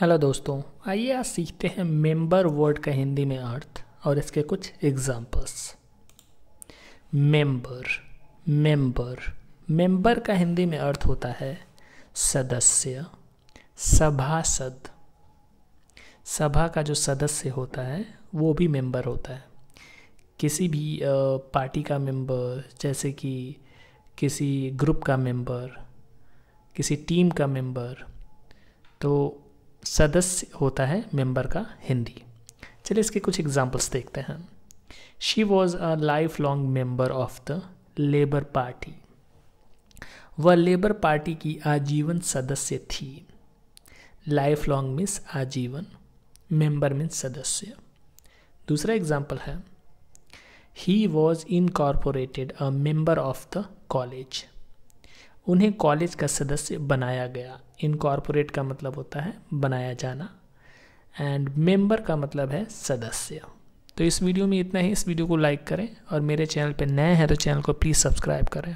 hello दोस्तों आइए आज सीखते हैं मेंबर वर्ड का हिंदी में अर्थ और इसके कुछ एग्जांपल्स मेंबर मेंबर मेंबर का हिंदी में अर्थ होता है सदस्य सभासद सभा का जो सदस्य होता है वो भी मेंबर होता है किसी भी पार्टी का मेंबर जैसे कि किसी ग्रुप का मेंबर किसी टीम का मेंबर तो सदस्य होता है मेंबर का हिंदी चलिए इसके कुछ एग्जांपल्स देखते हैं she was a lifelong member of the Labour Party वह लेबर पार्टी की आजीवन सदस्य थी लाइफ लॉन्ग मीन्स आजीवन मेंबर मीन्स सदस्य दूसरा एग्जाम्पल है he was incorporated a member of the college उन्हें कॉलेज का सदस्य बनाया गया इनकॉर्पोरेट का मतलब होता है बनाया जाना एंड मेंबर का मतलब है सदस्य तो इस वीडियो में इतना ही इस वीडियो को लाइक करें और मेरे चैनल पर नए हैं तो चैनल को प्लीज़ सब्सक्राइब करें